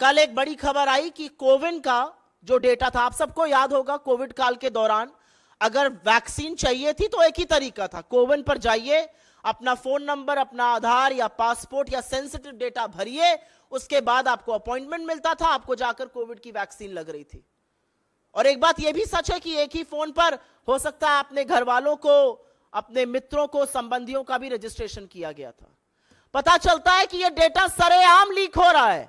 कल एक बड़ी खबर आई कि कोविन का जो डेटा था आप सबको याद होगा कोविड काल के दौरान अगर वैक्सीन चाहिए थी तो एक ही तरीका था कोविन पर जाइए अपना फोन नंबर अपना आधार या पासपोर्ट या सेंसिटिव डेटा भरिए उसके बाद आपको अपॉइंटमेंट मिलता था आपको जाकर कोविड की वैक्सीन लग रही थी और एक बात यह भी सच है कि एक ही फोन पर हो सकता है अपने घर वालों को अपने मित्रों को संबंधियों का भी रजिस्ट्रेशन किया गया था पता चलता है कि यह डेटा सरेआम लीक हो रहा है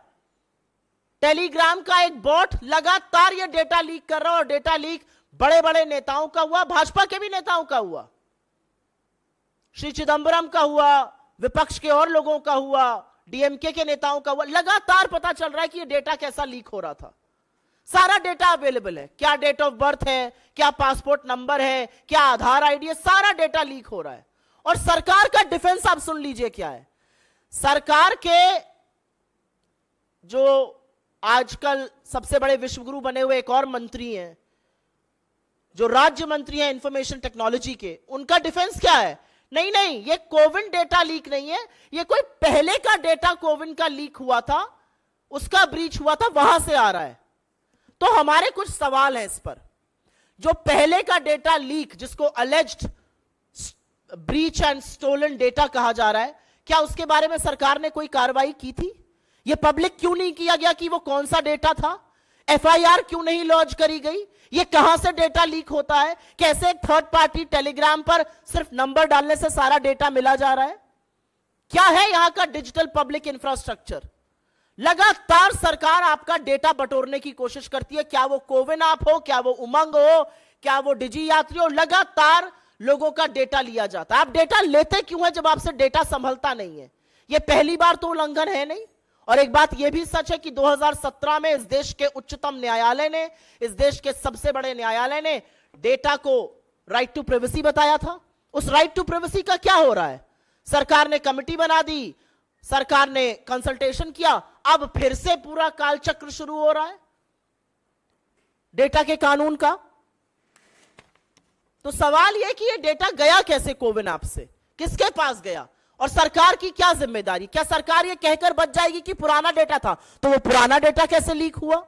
टेलीग्राम का एक बॉट लगातार ये डेटा लीक कर रहा और डेटा लीक बड़े बड़े नेताओं का हुआ भाजपा के भी नेताओं का हुआ श्री चिदंबरम का हुआ विपक्ष के और लोगों का हुआ डीएमके के नेताओं का हुआ लगातार पता चल रहा है कि ये डेटा कैसा लीक हो रहा था सारा डेटा अवेलेबल है क्या डेट ऑफ बर्थ है क्या पासपोर्ट नंबर है क्या आधार आईडी है सारा डेटा लीक हो रहा है और सरकार का डिफेंस आप सुन लीजिए क्या है सरकार के जो आजकल सबसे बड़े विश्वगुरु बने हुए एक और मंत्री हैं जो राज्य मंत्री हैं इंफॉर्मेशन टेक्नोलॉजी के उनका डिफेंस क्या है नहीं नहीं ये कोविन डेटा लीक नहीं है ये कोई पहले का डेटा कोविन का लीक हुआ था उसका ब्रीच हुआ था वहां से आ रहा है तो हमारे कुछ सवाल हैं इस पर जो पहले का डेटा लीक जिसको alleged breach and stolen data कहा जा रहा है क्या उसके बारे में सरकार ने कोई कार्रवाई की थी ये पब्लिक क्यों नहीं किया गया कि वो कौन सा डेटा था एफआईआर क्यों नहीं लॉन्च करी गई ये कहां से डेटा लीक होता है कैसे एक थर्ड पार्टी टेलीग्राम पर सिर्फ नंबर डालने से सारा डेटा मिला जा रहा है क्या है यहां का डिजिटल पब्लिक इंफ्रास्ट्रक्चर लगातार सरकार आपका डेटा बटोरने की कोशिश करती है क्या वो कोविन ऐप हो क्या वो उमंग हो क्या वो डिजी यात्री हो लगातार लोगों का डेटा लिया जाता है आप डेटा लेते क्यों है जब आपसे डेटा संभलता नहीं है यह पहली बार तो उल्लंघन है नहीं और एक बात यह भी सच है कि 2017 में इस देश के उच्चतम न्यायालय ने इस देश के सबसे बड़े न्यायालय ने डेटा को राइट टू प्राइवेसी बताया था उस राइट टू प्राइवेसी का क्या हो रहा है सरकार ने कमिटी बना दी सरकार ने कंसल्टेशन किया अब फिर से पूरा कालचक्र शुरू हो रहा है डेटा के कानून का तो सवाल यह कि यह डेटा गया कैसे कोविन ऐप से किसके पास गया और सरकार की क्या जिम्मेदारी क्या सरकार ये कहकर बच जाएगी कि पुराना डेटा था तो वो पुराना डेटा कैसे लीक हुआ